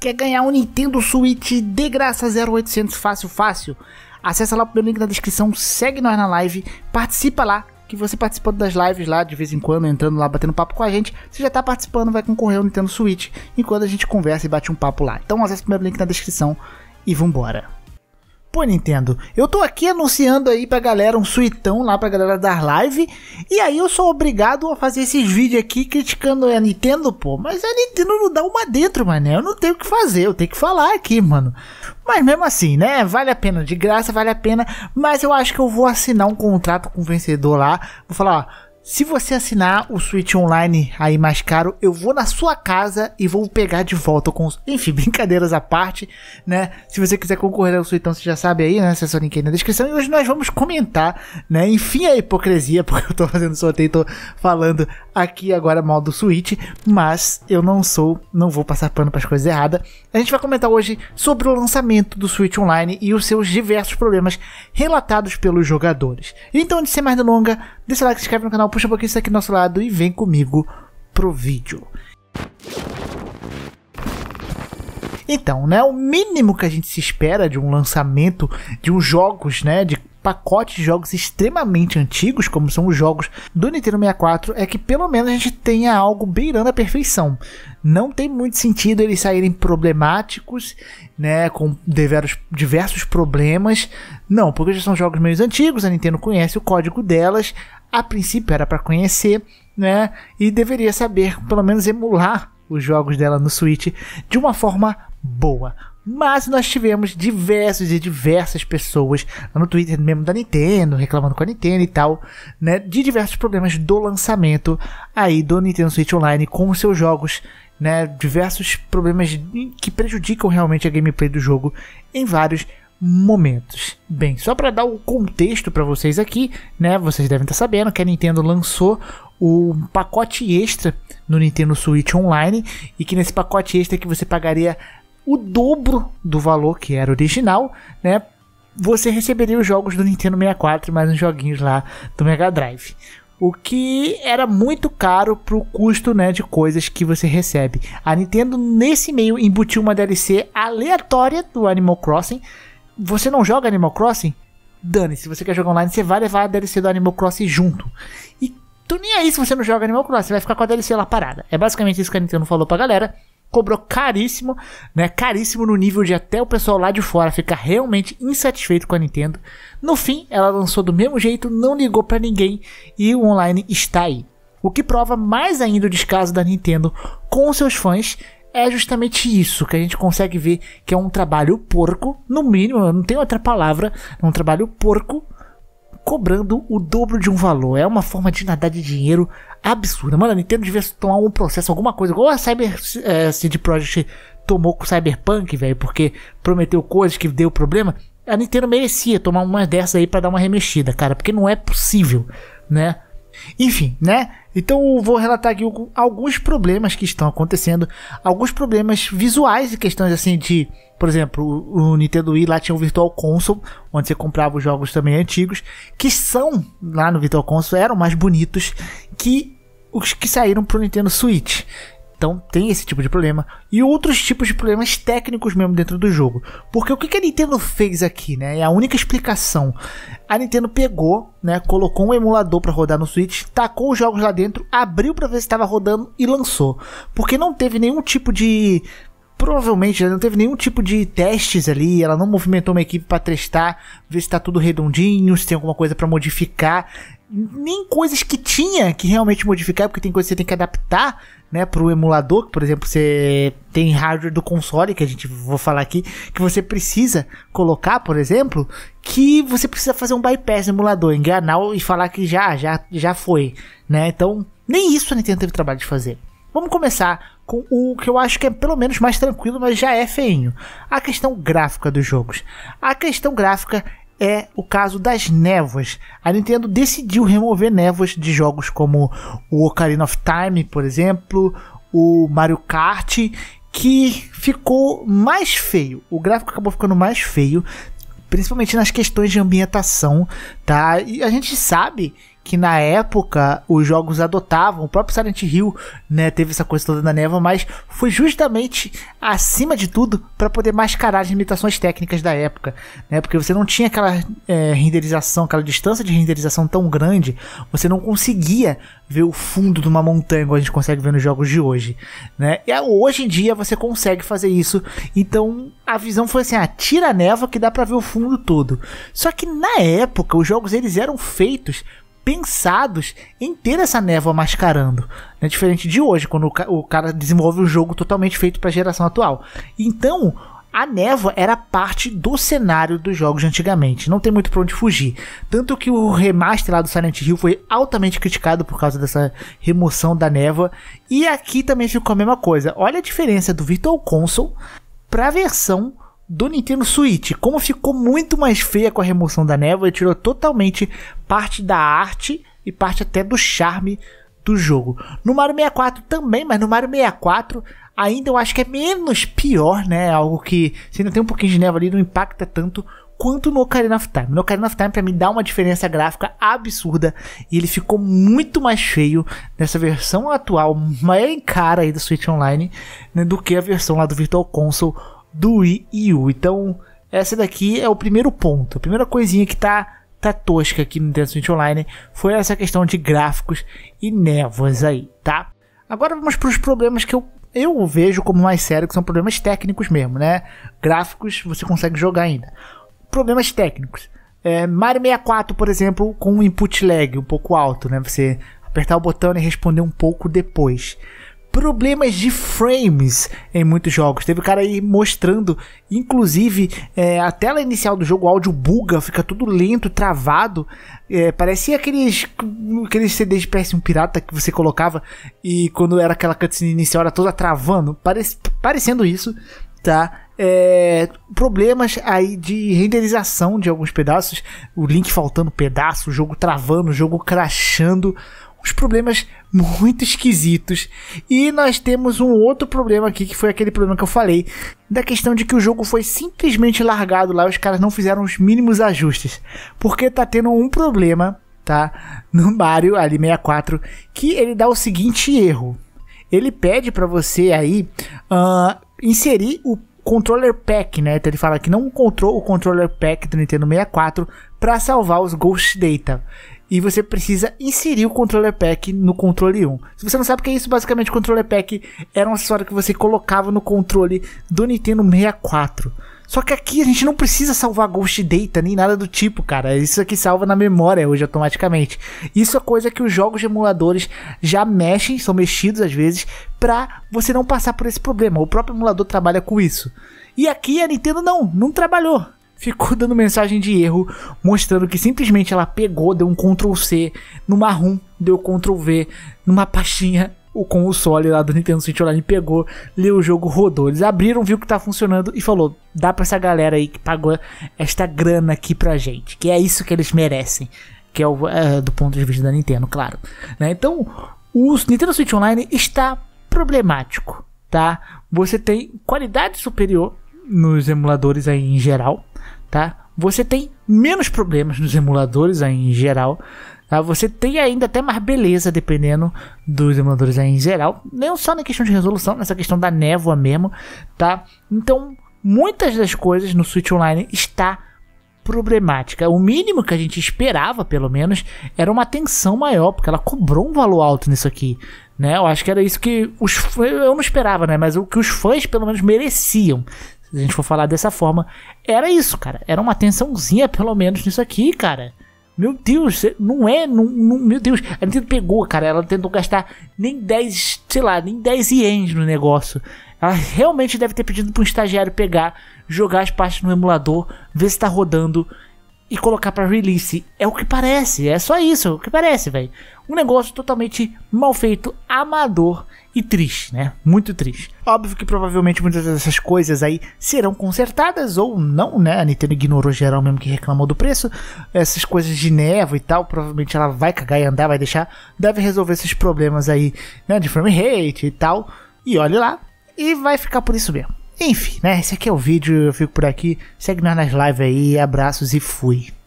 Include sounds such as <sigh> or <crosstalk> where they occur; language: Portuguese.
Quer ganhar um Nintendo Switch de graça 0800 fácil fácil? Acesse lá o primeiro link na descrição, segue nós na live, participa lá, que você participando das lives lá de vez em quando, entrando lá, batendo papo com a gente, você já tá participando, vai concorrer ao Nintendo Switch, enquanto a gente conversa e bate um papo lá. Então acesse o primeiro link na descrição e vambora. Pô, Nintendo, eu tô aqui anunciando aí pra galera um suitão lá pra galera dar live, e aí eu sou obrigado a fazer esses vídeos aqui criticando a Nintendo, pô. Mas a Nintendo não dá uma dentro, mané. Eu não tenho o que fazer, eu tenho que falar aqui, mano. Mas mesmo assim, né? Vale a pena, de graça, vale a pena. Mas eu acho que eu vou assinar um contrato com o vencedor lá. Vou falar, ó se você assinar o Switch Online aí mais caro, eu vou na sua casa e vou pegar de volta com. Enfim, <laughs> brincadeiras à parte, né? Se você quiser concorrer ao então você já sabe aí, né? Acesse o link aí na descrição. E hoje nós vamos comentar, né? Enfim, a hipocrisia, <laughs> porque eu tô fazendo sorteio, tô falando aqui agora mal do Switch, mas eu não sou, não vou passar pano para as coisas erradas. A gente vai comentar hoje sobre o lançamento do Switch Online e os seus diversos problemas relatados pelos jogadores. Então, de ser mais delonga, Dê like, se inscreve no canal, puxa um pouquinho isso aqui do nosso lado e vem comigo pro vídeo. Então, né, o mínimo que a gente se espera de um lançamento de uns jogos, né, de pacote de jogos extremamente antigos, como são os jogos do Nintendo 64, é que pelo menos a gente tenha algo beirando a perfeição. Não tem muito sentido eles saírem problemáticos, né, com diversos, diversos problemas. Não, porque já são jogos meio antigos, a Nintendo conhece o código delas, a princípio era para conhecer, né, e deveria saber, pelo menos emular os jogos dela no Switch de uma forma boa. Mas nós tivemos diversos e diversas pessoas no Twitter mesmo da Nintendo, reclamando com a Nintendo e tal, né? De diversos problemas do lançamento aí do Nintendo Switch Online com os seus jogos, né? Diversos problemas que prejudicam realmente a gameplay do jogo em vários momentos. Bem, só para dar o um contexto para vocês aqui, né? Vocês devem estar tá sabendo que a Nintendo lançou o pacote extra no Nintendo Switch Online e que nesse pacote extra que você pagaria o dobro do valor que era original, né? Você receberia os jogos do Nintendo 64 mais uns joguinhos lá do Mega Drive. O que era muito caro pro custo né, de coisas que você recebe. A Nintendo, nesse meio, embutiu uma DLC aleatória do Animal Crossing. Você não joga Animal Crossing? Dane, se você quer jogar online, você vai levar a DLC do Animal Crossing junto. E tu nem aí se você não joga Animal Crossing, você vai ficar com a DLC lá parada. É basicamente isso que a Nintendo falou pra galera cobrou caríssimo, né? Caríssimo no nível de até o pessoal lá de fora ficar realmente insatisfeito com a Nintendo. No fim, ela lançou do mesmo jeito, não ligou para ninguém e o online está aí. O que prova mais ainda o descaso da Nintendo com seus fãs é justamente isso que a gente consegue ver que é um trabalho porco, no mínimo, não tem outra palavra, é um trabalho porco cobrando o dobro de um valor. É uma forma de nadar de dinheiro absurda. Mano, a Nintendo devia tomar um processo, alguma coisa, igual a Cyber é, eh, CD Projekt tomou com o Cyberpunk, velho, porque prometeu coisas que deu problema. A Nintendo merecia tomar uma dessas aí para dar uma remexida, cara, porque não é possível, né? Enfim, né? Então vou relatar aqui alguns problemas que estão acontecendo, alguns problemas visuais e questões assim de, por exemplo, o Nintendo Wii lá tinha o Virtual Console, onde você comprava os jogos também antigos, que são lá no Virtual Console eram mais bonitos que os que saíram pro Nintendo Switch. Então tem esse tipo de problema e outros tipos de problemas técnicos mesmo dentro do jogo. Porque o que a Nintendo fez aqui, né? É a única explicação. A Nintendo pegou, né? Colocou um emulador para rodar no Switch, tacou os jogos lá dentro, abriu para ver se estava rodando e lançou. Porque não teve nenhum tipo de provavelmente ela né, não teve nenhum tipo de testes ali, ela não movimentou uma equipe para testar, ver se está tudo redondinho, se tem alguma coisa para modificar nem coisas que tinha que realmente modificar, porque tem coisas que você tem que adaptar, né, pro emulador, por exemplo, você tem hardware do console que a gente vou falar aqui, que você precisa colocar, por exemplo, que você precisa fazer um bypass no emulador, enganar e falar que já, já, já foi, né? Então, nem isso a Nintendo teve trabalho de fazer. Vamos começar com o que eu acho que é pelo menos mais tranquilo, mas já é feinho. A questão gráfica dos jogos. A questão gráfica é o caso das névoas. A Nintendo decidiu remover névoas de jogos como o Ocarina of Time, por exemplo, o Mario Kart, que ficou mais feio. O gráfico acabou ficando mais feio, principalmente nas questões de ambientação, tá? E a gente sabe que na época os jogos adotavam, o próprio Silent Hill, né, teve essa coisa toda da neva, mas foi justamente acima de tudo para poder mascarar as limitações técnicas da época, né, porque você não tinha aquela é, renderização, aquela distância de renderização tão grande, você não conseguia ver o fundo de uma montanha como a gente consegue ver nos jogos de hoje, né, e ah, hoje em dia você consegue fazer isso, então a visão foi assim, ah, tira a neva que dá para ver o fundo todo, só que na época os jogos eles eram feitos pensados em ter essa névoa mascarando. Né? Diferente de hoje, quando o, cara desenvolve um jogo totalmente feito para a geração atual. Então, a névoa era parte do cenário dos jogos antigamente, não tem muito pra onde fugir. Tanto que o remaster lá do Silent Hill foi altamente criticado por causa dessa remoção da névoa. E aqui também ficou a mesma coisa. Olha a diferença do Virtual Console pra versão do Nintendo Switch. Como ficou muito mais feia com a remoção da névoa, tirou totalmente parte da arte e parte até do charme do jogo. No Mario 64 também, mas no Mario 64 ainda eu acho que é menos pior, né? Algo que se ainda tem um pouquinho de névoa ali, não impacta tanto quanto no Ocarina of Time. No Ocarina of Time, pra mim, dá uma diferença gráfica absurda e ele ficou muito mais feio nessa versão atual, mais cara aí do Switch Online, né, do que a versão lá do Virtual Console do Wii e U. Então, essa daqui é o primeiro ponto. A primeira coisinha que tá, tá tosca aqui no Nintendo Switch Online foi essa questão de gráficos e névoas aí, tá? Agora vamos para os problemas que eu, eu vejo como mais sério, que são problemas técnicos mesmo, né? Gráficos você consegue jogar ainda. Problemas técnicos. É, Mario 64, por exemplo, com um input lag um pouco alto, né? Você apertar o botão e responder um pouco depois problemas de frames em muitos jogos. Teve cara aí mostrando, inclusive, é, a tela inicial do jogo, o áudio buga, fica tudo lento, travado. É, parecia aqueles, aqueles CDs de PS1 pirata que você colocava e quando era aquela cutscene inicial era toda travando. parecendo isso, tá? É, problemas aí de renderização de alguns pedaços, o link faltando pedaço, o jogo travando, o jogo crashando, uns problemas muito esquisitos. E nós temos um outro problema aqui, que foi aquele problema que eu falei, da questão de que o jogo foi simplesmente largado lá, os caras não fizeram os mínimos ajustes. Porque tá tendo um problema, tá? No Mario ali 64, que ele dá o seguinte erro. Ele pede para você aí uh, inserir o controller pack, né? Então ele fala que não encontrou o controller pack do Nintendo 64 para salvar os Ghost Data e você precisa inserir o controller pack no controle 1. Se você não sabe o que é isso, basicamente o controller pack era um acessório que você colocava no controle do Nintendo 64. Só que aqui a gente não precisa salvar Ghost Data nem nada do tipo, cara. Isso aqui salva na memória hoje automaticamente. Isso é coisa que os jogos de emuladores já mexem, são mexidos às vezes, pra você não passar por esse problema. O próprio emulador trabalha com isso. E aqui a Nintendo não, não trabalhou ficou dando mensagem de erro, mostrando que simplesmente ela pegou, deu um Ctrl C no marrom deu Ctrl V numa pastinha o console lá do Nintendo Switch online pegou, leu o jogo, rodou. Eles abriram, viu que tá funcionando e falou: dá pra essa galera aí que pagou esta grana aqui pra gente, que é isso que eles merecem, que é, o, é, do ponto de vista da Nintendo, claro. Né? Então, o Nintendo Switch Online está problemático, tá? Você tem qualidade superior nos emuladores aí em geral, tá? Você tem menos problemas nos emuladores em geral. Tá? Você tem ainda até mais beleza dependendo dos emuladores em geral. Não só na questão de resolução, nessa questão da névoa mesmo, tá? Então, muitas das coisas no Switch Online está problemática. O mínimo que a gente esperava, pelo menos, era uma atenção maior, porque ela cobrou um valor alto nisso aqui, né? Eu acho que era isso que os eu não esperava, né? Mas o que os fãs pelo menos mereciam, se a gente for falar dessa forma, era isso, cara. Era uma tensãozinha, pelo menos, nisso aqui, cara. Meu Deus, não é. Não, não, meu Deus, a Nintendo pegou, cara. Ela tentou gastar nem 10, sei lá, nem 10 ienes no negócio. Ela realmente deve ter pedido para um estagiário pegar, jogar as partes no emulador, ver se está rodando e colocar para release. É o que parece, é só isso, é o que parece, velho. Um negócio totalmente mal feito, amador e triste, né? Muito triste. Óbvio que provavelmente muitas dessas coisas aí serão consertadas ou não, né? A Nintendo ignorou geral mesmo que reclamou do preço. Essas coisas de nevo e tal, provavelmente ela vai cagar e andar, vai deixar, deve resolver esses problemas aí, né? De frame rate e tal. E olhe lá, e vai ficar por isso mesmo. Enfim, né? Esse aqui é o vídeo, eu fico por aqui. Segue nós nas lives aí, abraços e fui.